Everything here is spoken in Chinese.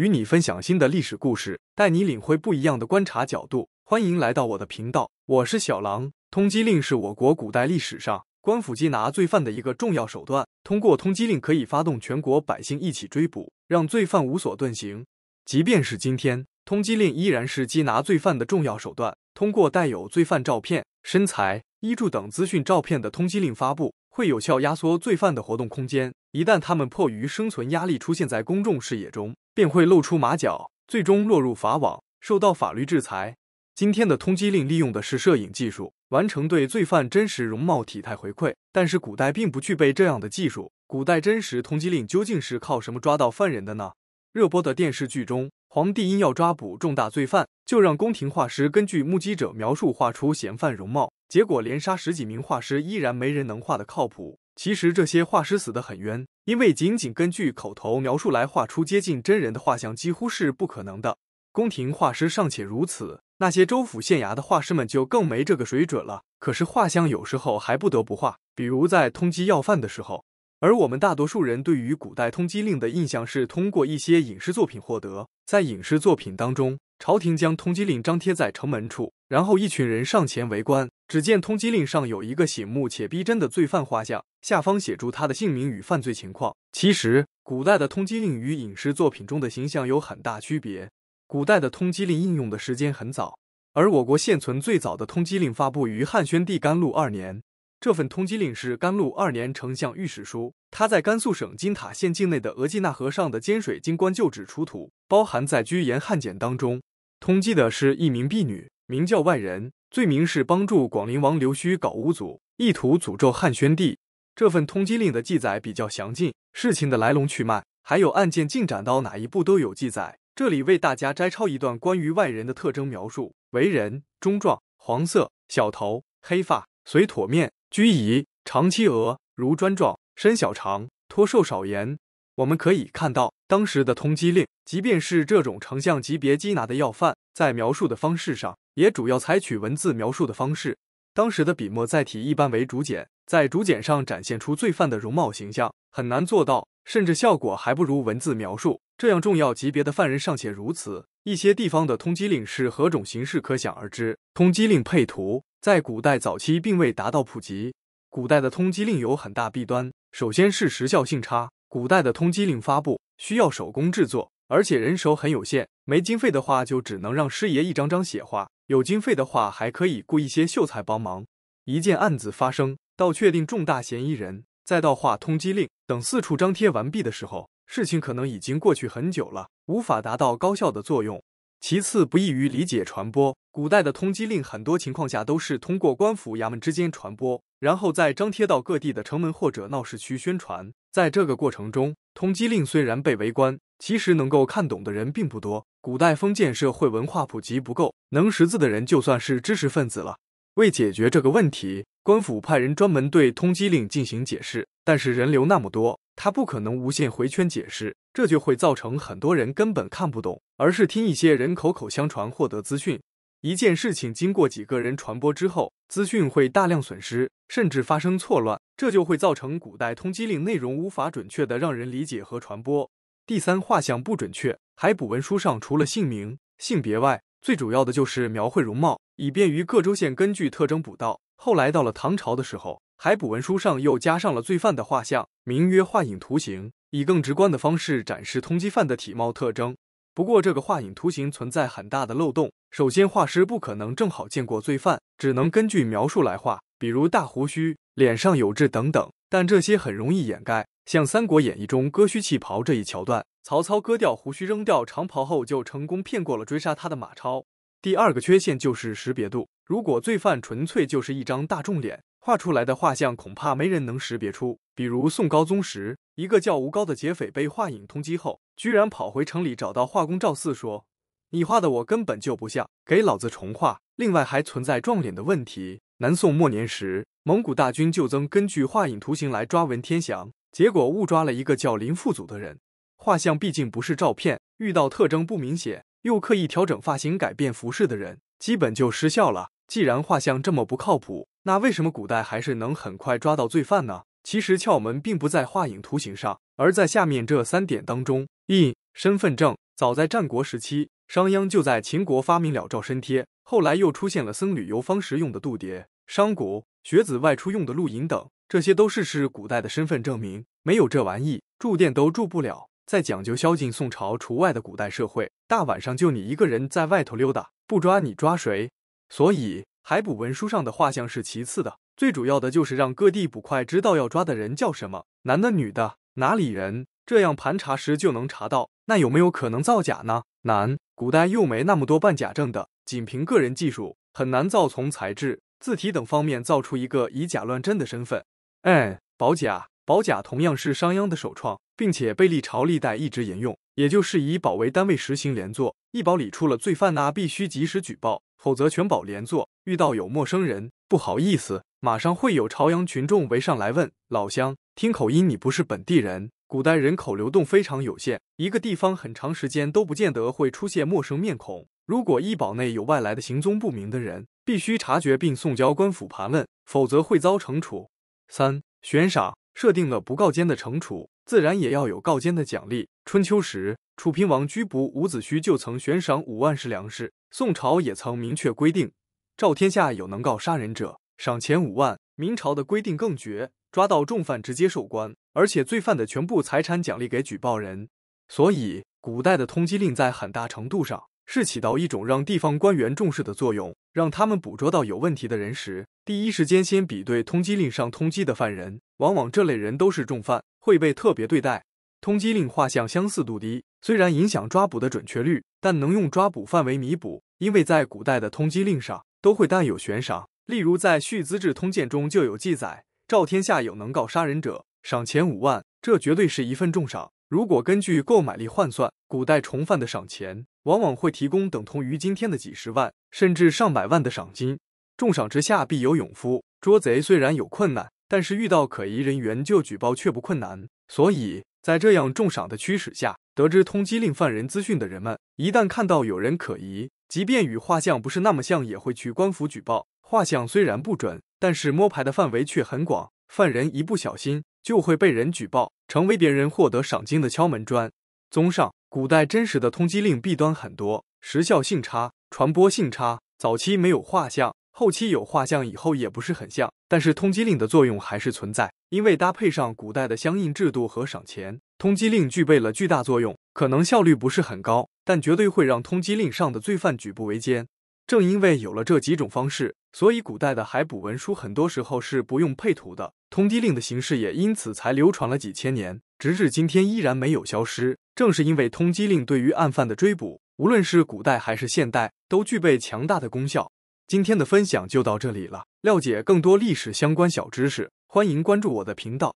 与你分享新的历史故事，带你领会不一样的观察角度。欢迎来到我的频道，我是小狼。通缉令是我国古代历史上官府缉拿罪犯的一个重要手段。通过通缉令，可以发动全国百姓一起追捕，让罪犯无所遁形。即便是今天，通缉令依然是缉拿罪犯的重要手段。通过带有罪犯照片、身材、衣著等资讯照片的通缉令发布。会有效压缩罪犯的活动空间。一旦他们迫于生存压力出现在公众视野中，便会露出马脚，最终落入法网，受到法律制裁。今天的通缉令利用的是摄影技术，完成对罪犯真实容貌、体态回馈。但是古代并不具备这样的技术。古代真实通缉令究竟是靠什么抓到犯人的呢？热播的电视剧中，皇帝因要抓捕重大罪犯，就让宫廷画师根据目击者描述画出嫌犯容貌。结果连杀十几名画师，依然没人能画的靠谱。其实这些画师死得很冤，因为仅仅根据口头描述来画出接近真人的画像，几乎是不可能的。宫廷画师尚且如此，那些州府县衙的画师们就更没这个水准了。可是画像有时候还不得不画，比如在通缉要犯的时候。而我们大多数人对于古代通缉令的印象是通过一些影视作品获得。在影视作品当中，朝廷将通缉令张贴在城门处，然后一群人上前围观。只见通缉令上有一个醒目且逼真的罪犯画像，下方写住他的姓名与犯罪情况。其实，古代的通缉令与影视作品中的形象有很大区别。古代的通缉令应用的时间很早，而我国现存最早的通缉令发布于汉宣帝甘露二年。这份通缉令是甘露二年丞相御史书，它在甘肃省金塔县境内的额济纳河上的监水金棺旧址出土，包含在居延汉简当中。通缉的是一名婢女，名叫外人。罪名是帮助广陵王刘须搞巫祖，意图诅咒汉宣帝。这份通缉令的记载比较详尽，事情的来龙去脉，还有案件进展到哪一步都有记载。这里为大家摘抄一段关于外人的特征描述：为人中壮，黄色，小头黑发，随椭面，居仪，长七额，如砖状，身小长，托瘦少言。我们可以看到，当时的通缉令，即便是这种丞相级别缉拿的要犯，在描述的方式上。也主要采取文字描述的方式。当时的笔墨载体一般为竹简，在竹简上展现出罪犯的容貌形象很难做到，甚至效果还不如文字描述。这样重要级别的犯人尚且如此，一些地方的通缉令是何种形式可想而知。通缉令配图在古代早期并未达到普及。古代的通缉令有很大弊端，首先是时效性差。古代的通缉令发布需要手工制作，而且人手很有限，没经费的话就只能让师爷一张张写画。有经费的话，还可以雇一些秀才帮忙。一件案子发生到确定重大嫌疑人，再到画通缉令等四处张贴完毕的时候，事情可能已经过去很久了，无法达到高效的作用。其次，不易于理解传播。古代的通缉令很多情况下都是通过官府衙门之间传播，然后再张贴到各地的城门或者闹市区宣传。在这个过程中，通缉令虽然被围观，其实能够看懂的人并不多。古代封建社会文化普及不够，能识字的人就算是知识分子了。为解决这个问题，官府派人专门对通缉令进行解释，但是人流那么多，他不可能无限回圈解释，这就会造成很多人根本看不懂，而是听一些人口口相传获得资讯。一件事情经过几个人传播之后，资讯会大量损失，甚至发生错乱，这就会造成古代通缉令内容无法准确的让人理解和传播。第三，画像不准确。海捕文书上除了姓名、性别外，最主要的就是描绘容貌，以便于各州县根据特征捕盗。后来到了唐朝的时候，海捕文书上又加上了罪犯的画像，名曰“画影图形”，以更直观的方式展示通缉犯的体貌特征。不过，这个画影图形存在很大的漏洞。首先，画师不可能正好见过罪犯，只能根据描述来画，比如大胡须、脸上有痣等等。但这些很容易掩盖，像《三国演义》中割须弃袍这一桥段，曹操割掉胡须、扔掉长袍后，就成功骗过了追杀他的马超。第二个缺陷就是识别度，如果罪犯纯粹就是一张大众脸，画出来的画像恐怕没人能识别出。比如宋高宗时，一个叫吴高的劫匪被画影通缉后，居然跑回城里找到画工赵四说。你画的我根本就不像，给老子重画！另外还存在撞脸的问题。南宋末年时，蒙古大军就曾根据画影图形来抓文天祥，结果误抓了一个叫林富祖的人。画像毕竟不是照片，遇到特征不明显又刻意调整发型改变服饰的人，基本就失效了。既然画像这么不靠谱，那为什么古代还是能很快抓到罪犯呢？其实窍门并不在画影图形上，而在下面这三点当中：一、身份证。早在战国时期。商鞅就在秦国发明了照身贴，后来又出现了僧侣游方时用的度牒，商贾、学子外出用的露营等，这些都是是古代的身份证明。没有这玩意，住店都住不了。再讲究宵禁、宋朝除外的古代社会，大晚上就你一个人在外头溜达，不抓你抓谁？所以，海捕文书上的画像是其次的，最主要的就是让各地捕快知道要抓的人叫什么，男的、女的，哪里人，这样盘查时就能查到。那有没有可能造假呢？男。古代又没那么多办假证的，仅凭个人技术很难造。从材质、字体等方面造出一个以假乱真的身份。哎，保甲，保甲同样是商鞅的首创，并且被历朝历代一直沿用，也就是以保为单位实行连坐。一保里出了罪犯，那必须及时举报，否则全保连坐。遇到有陌生人，不好意思，马上会有朝阳群众围上来问：老乡，听口音你不是本地人。古代人口流动非常有限，一个地方很长时间都不见得会出现陌生面孔。如果医保内有外来的行踪不明的人，必须察觉并送交官府盘问，否则会遭惩处。三悬赏设定了不告奸的惩处，自然也要有告奸的奖励。春秋时，楚平王拘捕伍子胥就曾悬赏五万石粮食。宋朝也曾明确规定，赵天下有能告杀人者，赏钱五万。明朝的规定更绝，抓到重犯直接受官。而且罪犯的全部财产奖励给举报人，所以古代的通缉令在很大程度上是起到一种让地方官员重视的作用，让他们捕捉到有问题的人时，第一时间先比对通缉令上通缉的犯人。往往这类人都是重犯，会被特别对待。通缉令画像相似度低，虽然影响抓捕的准确率，但能用抓捕范围弥补，因为在古代的通缉令上都会带有悬赏。例如在《续资治通鉴》中就有记载：“赵天下有能告杀人者。”赏钱五万，这绝对是一份重赏。如果根据购买力换算，古代重犯的赏钱往往会提供等同于今天的几十万甚至上百万的赏金。重赏之下必有勇夫，捉贼虽然有困难，但是遇到可疑人员就举报却不困难。所以在这样重赏的驱使下，得知通缉令犯人资讯的人们，一旦看到有人可疑，即便与画像不是那么像，也会去官府举报。画像虽然不准，但是摸牌的范围却很广，犯人一不小心。就会被人举报，成为别人获得赏金的敲门砖。综上，古代真实的通缉令弊端很多，时效性差，传播性差，早期没有画像，后期有画像以后也不是很像。但是通缉令的作用还是存在，因为搭配上古代的相应制度和赏钱，通缉令具备了巨大作用。可能效率不是很高，但绝对会让通缉令上的罪犯举步维艰。正因为有了这几种方式，所以古代的海捕文书很多时候是不用配图的。通缉令的形式也因此才流传了几千年，直至今天依然没有消失。正是因为通缉令对于案犯的追捕，无论是古代还是现代，都具备强大的功效。今天的分享就到这里了，了解更多历史相关小知识，欢迎关注我的频道。